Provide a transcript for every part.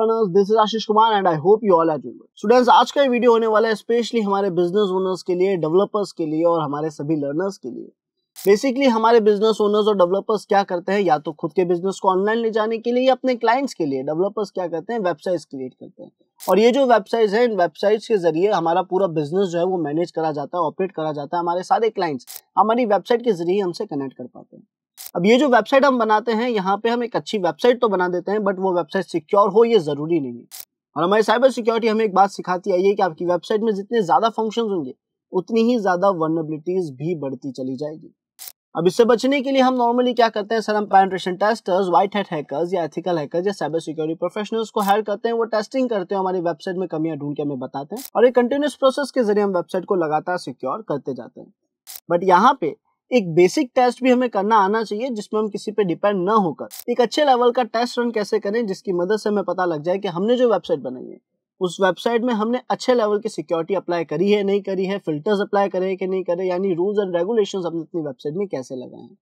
learners this is Ashish Kumar and I hope you all are doing students आज का ये video होने वाला है स्पेशली हमारे बिजनेस ओनर्स के लिए डेवलपर्स के लिए और हमारे सभी लर्नर्स के लिए बेसिकली हमारे बिजनेस ओनर्स और डेवलपर्स क्या करते हैं या तो खुद के बिजनेस को ऑनलाइन ले जाने के लिए या अपने क्लाइंट्स के लिए डेवलपर्स क्या करते हैं वेबसाइट्स क्रिएट करते हैं और ये जो वेबसाइट्स हैं इन वेबसाइट्स के जरिए हमारा पूरा बिजनेस जो है वो मैनेज करा जाता है ऑपरेट करा जाता है हमारे सारे क्लाइंट्स हमारी वेबसाइट के जरिए हमसे कनेक्ट कर पाते हैं अब ये जो वेबसाइट हम बनाते हैं यहाँ पे हम एक अच्छी वेबसाइट तो बना देते हैं बट वो वेबसाइट सिक्योर हो ये ज़रूरी नहीं है और हमारी साइबर सिक्योरिटी हमें एक बात सिखाती आई है कि आपकी वेबसाइट में जितने ज़्यादा फंक्शन होंगे उतनी ही ज़्यादा वर्नबिलिटीज़ भी बढ़ती चली जाएगी अब इससे बचने के लिए हम नॉर्मली क्या करते हैं सर हम penetration testers white hat hackers या एथिकल हैकर्स या साइबर सिक्योरिटी प्रोफेशनल्स को हायर करते हैं वो टेस्टिंग करते हैं हमारी वेबसाइट में कमियां ढूंढ के हमें बताते हैं और एक कंटिन्यूस प्रोसेस के जरिए हम वेबसाइट को लगातार सिक्योर करते जाते हैं बट यहाँ पे एक बेसिक टेस्ट भी हमें करना आना चाहिए जिसमें हम किसी पे डिपेंड ना होकर एक अच्छे लेवल का टेस्ट रन कैसे करें जिसकी मदद से हमें पता लग जाए कि हमने जो वेबसाइट बनाई है उस वेबसाइट में हमने अच्छे लेवल की सिक्योरिटी अप्लाई करी है नहीं करी है फिल्टर्स अप्लाई करे कि नहीं करे यानी रूल्स एंड रेगुलेशंस हमने अपनी वेबसाइट में कैसे लगाए हैं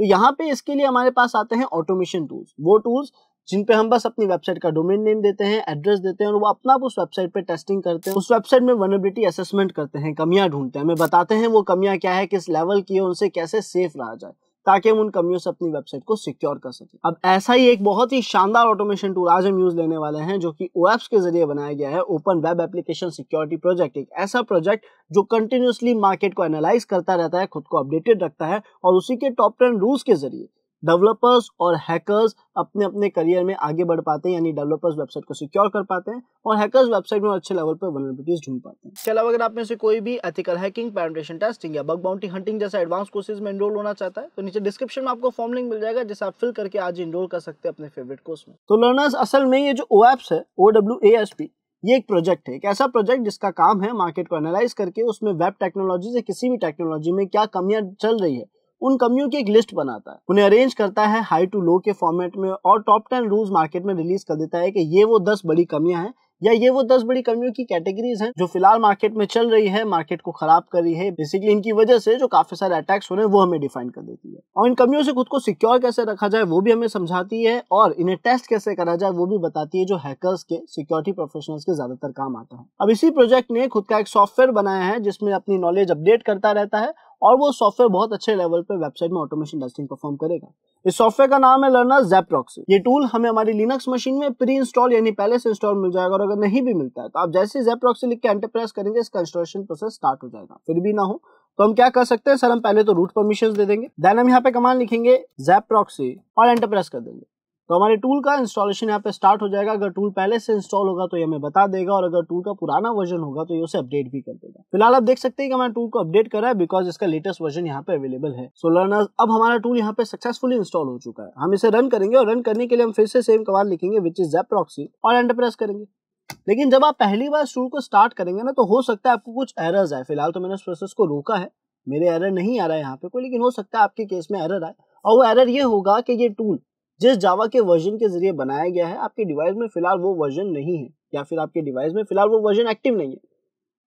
तो यहाँ पे इसके लिए हमारे पास आते हैं ऑटोमेशन टूल्स वो टूल्स जिन पे हम बस अपनी वेबसाइट का डोमेन नेम देते हैं एड्रेस देते हैं और वो अपना उस वेबसाइट पे टेस्टिंग करते हैं उस वेबसाइट में वनबिलिटी असेसमेंट करते हैं कमियां ढूंढते हैं हमें बताते हैं वो कमियां क्या है किस लेवल की है उनसे कैसे सेफ रहा जाए ताकि हम उन कमियों से अपनी वेबसाइट को सिक्योर कर सकें अब ऐसा ही एक बहुत ही शानदार ऑटोमेशन टूल आज हम यूज लेने वाले हैं जो कि ओ के जरिए बनाया गया है open web application security project एक ऐसा प्रोजेक्ट जो कंटिन्यूसली मार्केट को एनालाइज करता रहता है खुद को अपडेटेड रखता है और उसी के टॉप टेन रूल्स के जरिए डेवलपर्स और हैकर्स अपने अपने करियर में आगे बढ़ पाते हैं यानी डेवलपर्स वेबसाइट को सिक्योर कर पाते हैं और हैकर्स वेबसाइट में अच्छे लेवल पर वनरबिलिटीज ढूंढ पाते हैं इसके अलावा अगर आप में से कोई भी एथिकल हैकिंग पैरेंटेशन टेस्टिंग या बग बाउंटी हंटिंग जैसा एडवांस कोर्सेज में इनरोल होना चाहता है तो नीचे डिस्क्रिप्शन में आपको फॉर्म लिंक मिल जाएगा जिसे आप फिल करके आज इनरोल कर सकते हैं अपने फेवरेट कोर्स में तो लर्नर्स असल में ये जो ओ है O W A S P ये एक प्रोजेक्ट है एक ऐसा प्रोजेक्ट जिसका काम है मार्केट को एनालाइज करके उसमें वेब टेक्नोलॉजी से किसी भी टेक्नोलॉजी में क्या कमियां चल रही है उन कमियों की एक लिस्ट बनाता है उन्हें अरेंज करता है हाई टू लो के फॉर्मेट में और टॉप टेन रूल्स मार्केट में रिलीज कर देता है कि ये वो दस बड़ी कमियां हैं या ये वो दस बड़ी कमियों की कैटेगरीज हैं जो फिलहाल मार्केट में चल रही है मार्केट को खराब कर रही है बेसिकली इनकी वजह से जो काफी सारे अटैक्स हो रहे हैं वो हमें डिफाइन कर देती है और इन कमियों से खुद को सिक्योर कैसे रखा जाए वो भी हमें समझाती है और इन्हें टेस्ट कैसे करा जाए वो भी बताती है जो हैकर्स के सिक्योरिटी प्रोफेशनल्स के ज्यादातर काम आता है अब इसी प्रोजेक्ट ने खुद का एक सॉफ्टवेयर बनाया है जिसमें अपनी नॉलेज अपडेट करता रहता है और वो सॉफ्टवेयर बहुत अच्छे लेवल पे वेबसाइट में ऑटोमेशन टेस्टिंग परफॉर्म करेगा इस सॉफ्टवेयर का नाम है लर्नर जेप्रॉक्स ये टूल हमें हमारी लिनक्स मशीन में प्री इंस्टॉल यानी पहले से इंस्टॉल मिल जाएगा और अगर नहीं भी मिलता है तो आप जैसे जेप्रॉक्स लिख के एंटरप्राइज करेंगे इसका इंस्टॉलेशन प्रोसेस स्टार्ट हो जाएगा फिर भी ना हो तो हम क्या कर सकते हैं सर हम पहले तो रूट परमिशन दे देंगे देन हम यहाँ पे कमान लिखेंगे जेप्रॉक्सी और एंटरप्रेस कर देंगे तो हमारे टूल का इंस्टॉलेशन यहाँ पे स्टार्ट हो जाएगा अगर टूल पहले से इंस्टॉल होगा तो ये हमें बता देगा और अगर टूल का पुराना वर्जन होगा तो ये उसे अपडेट भी कर देगा फिलहाल आप देख सकते हैं कि हमारे टूल को अपडेट करा है बिकॉज इसका लेटेस्ट वर्जन यहाँ पे अवेलेबल है सो so, लर्नर्स अब हमारा टूल यहाँ पे सक्सेसफुल इंस्टॉल हो चुका है हम इसे रन करेंगे और रन करने के लिए हम फिर से सेम कवाल लिखेंगे विच इज जेप्रॉक्सी और एंटर प्रेस करेंगे लेकिन जब आप पहली बार टूल को स्टार्ट करेंगे ना तो हो सकता है आपको कुछ एरर्स आए फिलहाल तो मैंने इस प्रोसेस को रोका है मेरे एरर नहीं आ रहा है यहाँ पे कोई लेकिन हो सकता है आपके केस में एरर आए और वो एरर ये होगा कि ये टूल जिस जावा के वर्जन के जरिए बनाया गया है आपके डिवाइस में फिलहाल वो वर्जन नहीं है या फिर आपके डिवाइस में फिलहाल वो वर्जन एक्टिव नहीं है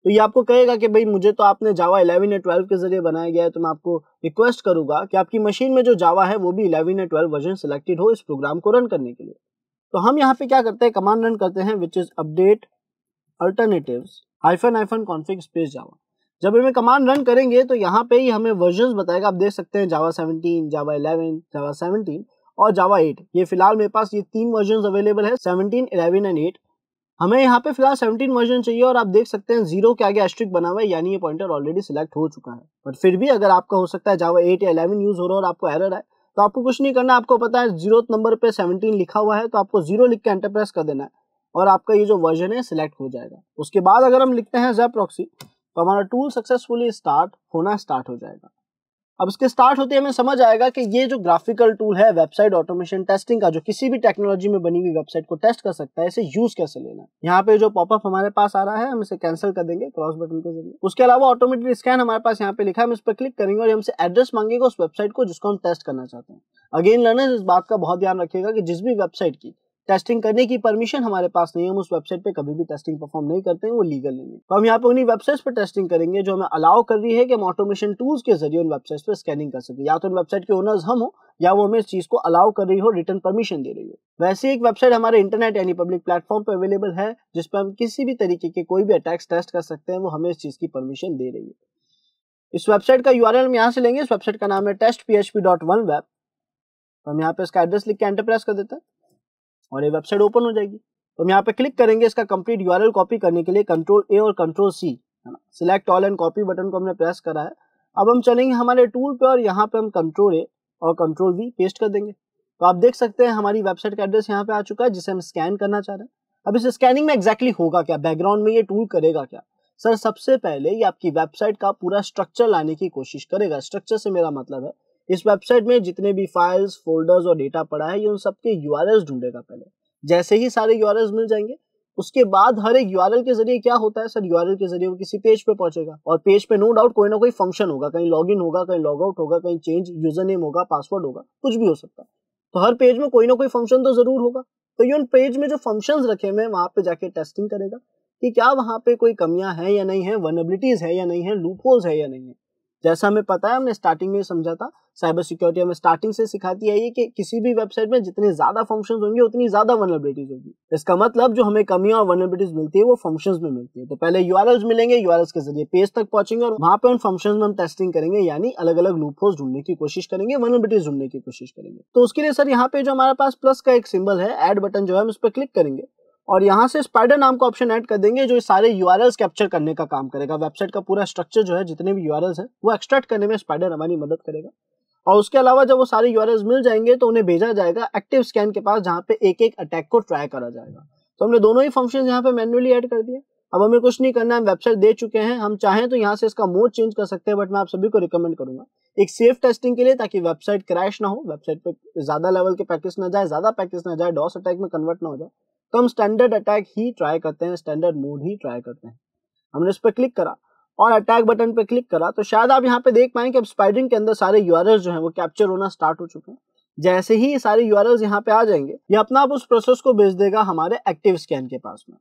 तो ये आपको कहेगा कि भाई मुझे तो आपने जावा 11 या 12 के जरिए बनाया गया है तो मैं आपको रिक्वेस्ट करूंगा कि आपकी मशीन में जो जावा है वो भी 11 या 12 वर्जन सिलेक्टेड हो इस प्रोग्राम को रन करने के लिए तो हम यहाँ पे क्या करते हैं कमांड रन करते हैं which is update alternative hyphen hyphen config space Java जब हमें कमांड रन करेंगे तो यहाँ पे ही हमें वर्जन बताएगा आप देख सकते हैं Java seventeen Java eleven Java seventeen और जावा 8 ये फिलहाल मेरे पास ये तीन वर्जन अवेलेबल है 17, 11 एंड 8 हमें यहाँ पे फिलहाल 17 वर्जन चाहिए और आप देख सकते हैं जीरो के आगे एस्ट्रिक बना हुआ है यानी ये पॉइंटर ऑलरेडी सिलेक्ट हो चुका है बट फिर भी अगर आपका हो सकता है जावा 8 या 11 यूज हो रहा है और आपको एरर आए तो आपको कुछ नहीं करना आपको पता है जीरो नंबर पे सेवनटीन लिखा हुआ है तो आपको जीरो लिख के एंटरप्रेस कर देना है और आपका ये जो वर्जन है सिलेक्ट हो जाएगा उसके बाद अगर हम लिखते हैं जेब तो हमारा टूल सक्सेसफुली स्टार्ट होना स्टार्ट हो जाएगा अब इसके स्टार्ट होते हमें समझ आएगा कि ये जो ग्राफिकल टूल है वेबसाइट ऑटोमेशन टेस्टिंग का जो किसी भी टेक्नोलॉजी में बनी हुई वेबसाइट को टेस्ट कर सकता है इसे यूज कैसे लेना है यहाँ पे जो पॉपअप हमारे पास आ रहा है हम इसे कैंसिल कर देंगे क्रॉस बटन के जरिए उसके अलावा ऑटोमेटिक स्कैन हमारे पास यहाँ पे लिखा है हम इस पर क्लिक करेंगे और हमसे एड्रेस मांगेगा उस वेबसाइट को जिसको हम टेस्ट करना चाहते हैं अगेन लर्नर्स इस बात का बहुत ध्यान रखिएगा कि जिस भी वेबसाइट की टेस्टिंग करने की परमिशन हमारे पास नहीं है हम उस वेबसाइट पे कभी भी टेस्टिंग परफॉर्म नहीं करते हैं वो लीगल नहीं है तो हम यहाँ पे उन्हीं वेबसाइट्स पे टेस्टिंग करेंगे जो हमें अलाउ कर रही है कि हम ऑटोमेशन टूल्स के जरिए उन वेबसाइट्स पे स्कैनिंग कर सके या तो उन वेबसाइट के ओनर्स हम हो या वो हमें इस चीज को अलाउ कर रही हो रिटर्न परमिशन दे रही हो वैसे एक वेबसाइट हमारे इंटरनेट यानी पब्लिक प्लेटफॉर्म पर अवेलेबल है जिस पर हम किसी भी तरीके के कोई भी अटैक्स टेस्ट कर सकते हैं वो हमें इस चीज की परमिशन दे रही है इस वेबसाइट का यू हम यहाँ से लेंगे इस वेबसाइट का नाम है test P H P dot vuln web तो हम यहाँ पे इसका एड्रेस लिख के एंटर प्रेस कर देते हैं और ये वेबसाइट ओपन हो जाएगी तो हम यहाँ पे क्लिक करेंगे इसका कंप्लीट यू कॉपी करने के लिए कंट्रोल ए और कंट्रोल सी है ना select all and copy button को हमने प्रेस करा है अब हम चलेंगे हमारे टूल पे और यहाँ पे हम कंट्रोल ए और कंट्रोल वी पेस्ट कर देंगे तो आप देख सकते हैं हमारी वेबसाइट का एड्रेस यहाँ पे आ चुका है जिसे हम स्कैन करना चाह रहे हैं अब इस स्कैनिंग में एक्जैक्टली exactly होगा क्या बैकग्राउंड में ये टूल करेगा क्या सर सबसे पहले ये आपकी वेबसाइट का पूरा स्ट्रक्चर लाने की कोशिश करेगा स्ट्रक्चर से मेरा मतलब है इस वेबसाइट में जितने भी फाइल्स फोल्डर्स और डेटा पड़ा है ये उन सबके यू आर ढूंढेगा पहले जैसे ही सारे यू मिल जाएंगे उसके बाद हर एक यू के जरिए क्या होता है सर यू के जरिए वो किसी पेज पे पहुंचेगा और पेज पे नो डाउट कोई ना कोई फंक्शन होगा कहीं लॉग होगा कहीं लॉग आउट होगा कहीं चेंज यूजर नेम होगा पासवर्ड होगा कुछ भी हो सकता है तो हर पेज में कोई ना कोई फंक्शन तो जरूर होगा तो ये उन पेज में जो फंक्शन रखे हुए वहां पे जाके टेस्टिंग करेगा कि क्या वहां पे कोई कमियां हैं या नहीं है वनबिलिटीज है या नहीं है लूप है या नहीं है जैसा हमें पता है हमने स्टार्टिंग में समझा था साइबर सिक्योरिटी हमें स्टार्टिंग से सिखाती है ये कि किसी भी वेबसाइट में जितने ज्यादा फंक्शन होंगे उतनी ज्यादा वनरबिलिटीज होगी इसका मतलब जो हमें कमियां और वनरबिलिटीज मिलती है वो फंक्शन में मिलती है तो पहले यू मिलेंगे यू के जरिए पेज तक पहुंचेंगे और वहां पे उन फंक्शन में हम टेस्टिंग करेंगे यानी अलग अलग लूप ढूंढने की कोशिश करेंगे वनरबिलिटीज ढूंढने की कोशिश करेंगे तो उसके लिए सर यहाँ पे जो हमारे पास प्लस का एक सिंबल है एड बटन जो है हम इस पर क्लिक करेंगे और यहाँ से स्पाइडर नाम का ऑप्शन ऐड कर देंगे जो सारे यू कैप्चर करने का काम करेगा वेबसाइट का पूरा स्ट्रक्चर जो है जितने भी यू है वो एक्सट्रैक्ट करने में स्पाइडर हमारी मदद करेगा और उसके अलावा जब वो सारे यू मिल जाएंगे तो उन्हें भेजा जाएगा एक्टिव स्कैन के पास जहाँ पे एक एक अटैक को ट्राई करा जाएगा तो हमने दोनों ही फंक्शन यहाँ पे मैनुअली ऐड कर दिए अब हमें कुछ नहीं करना है वेबसाइट दे चुके हैं हम चाहें तो यहाँ से इसका मोड चेंज कर सकते हैं बट मैं आप सभी को रिकमेंड करूंगा एक सेफ टेस्टिंग के लिए ताकि वेबसाइट क्रैश ना हो वेबसाइट पे ज्यादा लेवल के पैकेज ना जाए ज्यादा पैकेज ना जाए डॉस अटैक में कन्वर्ट ना हो जाए तो हम स्टैंडर्ड अटैक ही ट्राई करते हैं स्टैंडर्ड मोड ही ट्राई करते हैं हमने इस पर क्लिक करा और अटैक बटन पर क्लिक करा तो शायद आप यहाँ पे देख पाए कि अब स्पाइडिंग के अंदर सारे यू जो है वो कैप्चर होना स्टार्ट हो चुके हैं जैसे ही सारे यू आर यहाँ पे आ जाएंगे ये अपना आप उस प्रोसेस को भेज देगा हमारे एक्टिव स्कैन के पास में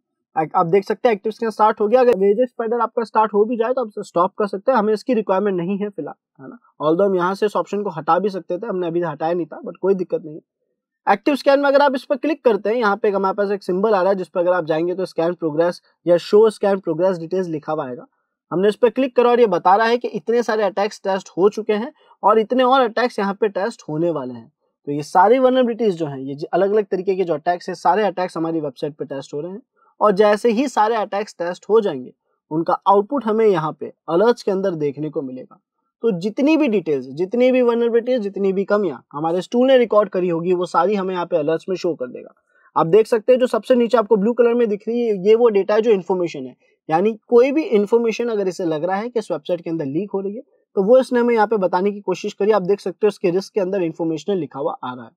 आप देख सकते हैं एक्टिव स्कैन स्टार्ट हो गया अगर वेजेस स्पाइडर आपका स्टार्ट हो भी जाए तो आप स्टॉप कर सकते हैं हमें इसकी रिक्वायरमेंट नहीं है फिलहाल है ना ऑल दो हम यहाँ से इस ऑप्शन को हटा भी सकते थे हमने अभी हटाया नहीं था बट कोई दिक्कत नहीं है एक्टिव स्कैन में अगर आप इस पर क्लिक करते हैं यहाँ पे हमारे पास एक सिंबल आ रहा है जिस पर अगर आप जाएंगे तो स्कैन प्रोग्रेस या शो स्कैन प्रोग्रेस डिटेल्स लिखा हुआ आएगा हमने इस पर क्लिक करा और ये बता रहा है कि इतने सारे अटैक्स टेस्ट हो चुके हैं और इतने और अटैक्स यहाँ पे टेस्ट होने वाले हैं तो ये सारी वर्नबिलिटीज़ जो हैं ये अलग अलग तरीके के जो अटैक्स हैं सारे अटैक्स हमारी वेबसाइट पे टेस्ट हो रहे हैं और जैसे ही सारे अटैक्स टेस्ट हो जाएंगे उनका आउटपुट हमें यहाँ पे अलर्ट्स के अंदर देखने को मिलेगा तो जितनी भी डिटेल्स जितनी भी वनरबिलिटीज जितनी भी कमियां हमारे स्टूल ने रिकॉर्ड करी होगी वो सारी हमें यहाँ पे अलर्ट्स में शो कर देगा आप देख सकते हैं जो सबसे नीचे आपको ब्लू कलर में दिख रही है ये वो डेटा है जो इन्फॉर्मेशन है यानी कोई भी इन्फॉर्मेशन अगर इसे लग रहा है कि इस वेबसाइट के अंदर लीक हो रही है तो वो इसने हमें यहाँ पे बताने की कोशिश करी आप देख सकते हो इसके रिस्क के अंदर इन्फॉर्मेशन लिखा हुआ आ रहा है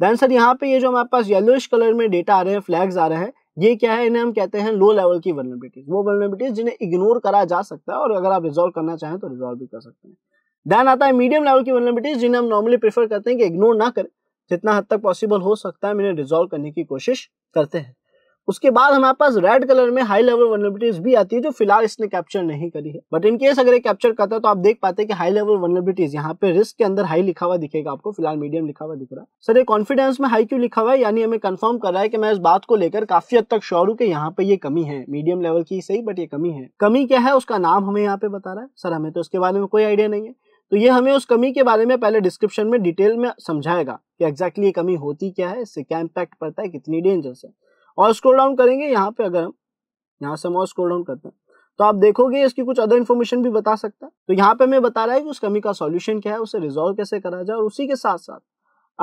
देन सर यहाँ पे ये जो हमारे पास येलोइश कलर में डेटा आ रहे हैं फ्लैग्स आ रहे हैं ये क्या है इन्हें हम कहते हैं लो लेवल की वर्नेबिलिटीज वो वर्नेबिलिटीज जिन्हें इग्नोर करा जा सकता है और अगर आप रिजोल्व करना चाहें तो रिजोल्व भी कर सकते हैं देन आता है मीडियम लेवल की वर्नेबिलिटीज जिन्हें हम नॉर्मली प्रीफर करते हैं कि इग्नोर ना करें जितना हद तक पॉसिबल हो सकता है हम इन्हें रिजोल्व करने की कोशिश करते हैं उसके बाद हमारे पास रेड कलर में हाई लेवल वर्नेबिलिटीज भी आती है जो फिलहाल इसने कैप्चर नहीं करी है बट इन केस अगर ये कैप्चर करता है तो आप देख पाते हैं कि हाई लेवल वर्नेबिलिटीज यहाँ पे रिस्क के अंदर हाई लिखा हुआ दिखेगा आपको फिलहाल मीडियम लिखा हुआ दिख रहा है सर ये कॉन्फिडेंस में हाई क्यों लिखा हुआ है यानी हमें कन्फर्म कर रहा है कि मैं इस बात को लेकर काफी हद तक शोर हूँ कि यहाँ पे ये कमी है मीडियम लेवल की सही बट ये कमी है कमी क्या है उसका नाम हमें यहाँ पे बता रहा है सर हमें तो इसके बारे में कोई आइडिया नहीं है तो ये हमें उस कमी के बारे में पहले डिस्क्रिप्शन में डिटेल में समझाएगा कि एक्जैक्टली exactly ये कमी होती क्या है इससे क्या इम्पैक्ट पड़ता है कितनी डेंजरस है और स्क्रोल डाउन करेंगे यहाँ पे अगर हम यहाँ से हम और स्क्रोल डाउन करते हैं तो आप देखोगे इसकी कुछ अदर इन्फॉर्मेशन भी बता सकता है तो यहाँ पे हमें बता रहा है कि उस कमी का सॉल्यूशन क्या है उसे रिजॉल्व कैसे करा जाए और उसी के साथ साथ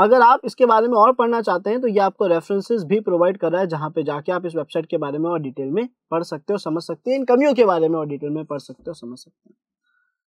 अगर आप इसके बारे में और पढ़ना चाहते हैं तो ये आपको रेफरेंसेस भी प्रोवाइड कर रहा है जहाँ पे जाके आप इस वेबसाइट के बारे में और डिटेल में पढ़ सकते हो समझ सकते हैं इन कमियों के बारे में और डिटेल में पढ़ सकते हो समझ सकते हैं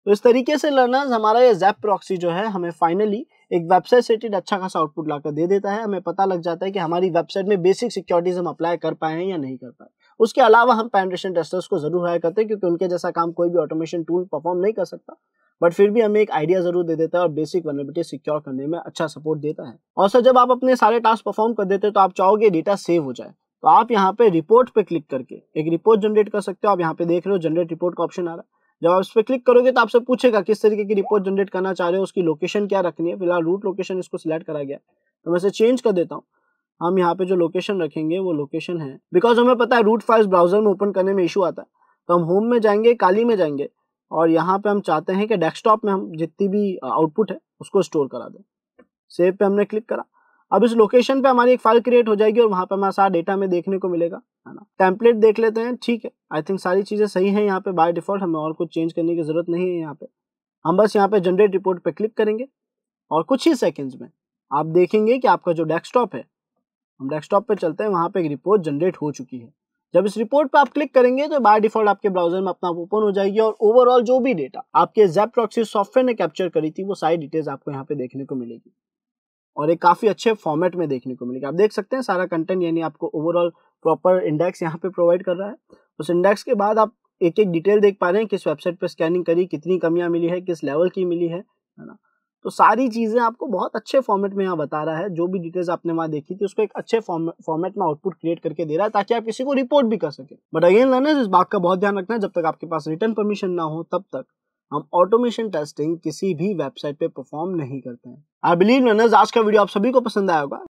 तो इस तरीके से लर्नर्स हमारा ये जैप प्रॉक्सी जो है हमें फाइनली एक वेबसाइट सेटेड अच्छा खासा आउटपुट लाकर दे देता है हमें पता लग जाता है कि हमारी वेबसाइट में बेसिक सिक्योरिटीज हम अप्लाई कर पाए हैं या नहीं कर पाए उसके अलावा हम पेंड्रेशन टेस्टर्स को जरूर हायर करते हैं क्योंकि उनके जैसा काम कोई भी ऑटोमेशन टूल परफॉर्म नहीं कर सकता बट फिर भी हमें एक आइडिया जरूर दे देता है और बेसिक वनरेबिलिटी सिक्योर करने में अच्छा सपोर्ट देता है और सर जब आप अपने सारे टास्क परफॉर्म कर देते हैं तो आप चाहोगे डेटा सेव हो जाए तो आप यहाँ पे रिपोर्ट पे क्लिक करके एक रिपोर्ट जनरेट कर सकते हो आप यहाँ पे देख रहे हो जनरेट रिपोर्ट का ऑप्शन आ रहा है जब आप इस पर क्लिक करोगे तो आपसे पूछेगा किस तरीके की रिपोर्ट जनरेट करना चाह रहे हो उसकी लोकेशन क्या रखनी है फिलहाल रूट लोकेशन इसको सिलेक्ट करा गया तो मैं इसे चेंज कर देता हूँ हम यहाँ पे जो लोकेशन रखेंगे वो लोकेशन है बिकॉज हमें पता है रूट फाइल्स ब्राउजर में ओपन करने में इशू आता है तो हम होम में जाएंगे काली में जाएंगे और यहाँ पे हम चाहते हैं कि डेस्कटॉप में हम जितनी भी आउटपुट है उसको स्टोर करा दें सेव पे हमने क्लिक करा अब इस लोकेशन पे हमारी एक फाइल क्रिएट हो जाएगी और वहाँ पे हमारा सारा डेटा हमें देखने को मिलेगा है ना टेम्पलेट देख लेते हैं ठीक है आई थिंक सारी चीज़ें सही है यहाँ पे बाय डिफॉल्ट हमें और कुछ चेंज करने की ज़रूरत नहीं है यहाँ पे हम बस यहाँ पे जनरेट रिपोर्ट पे क्लिक करेंगे और कुछ ही सेकेंड्स में आप देखेंगे कि आपका जो डेस्कटॉप है हम डेस्कटॉप पे चलते हैं वहाँ पे एक रिपोर्ट जनरेट हो चुकी है जब इस रिपोर्ट पर आप क्लिक करेंगे तो बाय डिफॉल्ट आपके ब्राउजर में अपना ओपन हो जाएगी और ओवरऑल जो भी डेटा आपके जेप प्रॉक्सी सॉफ्टवेयर ने कैप्चर करी थी वो सारी डिटेल्स आपको यहाँ पे देखने को मिलेगी और एक काफ़ी अच्छे फॉर्मेट में देखने को मिलेगा आप देख सकते हैं सारा कंटेंट यानी आपको ओवरऑल प्रॉपर इंडेक्स यहाँ पे प्रोवाइड कर रहा है उस इंडेक्स के बाद आप एक एक डिटेल देख पा रहे हैं किस वेबसाइट पर स्कैनिंग करी कितनी कमियाँ मिली है किस लेवल की मिली है ना तो सारी चीज़ें आपको बहुत अच्छे फॉर्मेट में यहाँ बता रहा है जो भी डिटेल्स आपने वहाँ देखी थी उसको एक अच्छे फॉर्मेट में आउटपुट क्रिएट करके दे रहा है ताकि आप किसी को रिपोर्ट भी कर सके बट अगेन लर्नर्स इस बात का बहुत ध्यान रखना है जब तक आपके पास रिटर्न परमिशन ना हो तब तक हम ऑटोमेशन टेस्टिंग किसी भी वेबसाइट पे परफॉर्म नहीं करते हैं आई बिलीव रनर्स आज का वीडियो आप सभी को पसंद आया होगा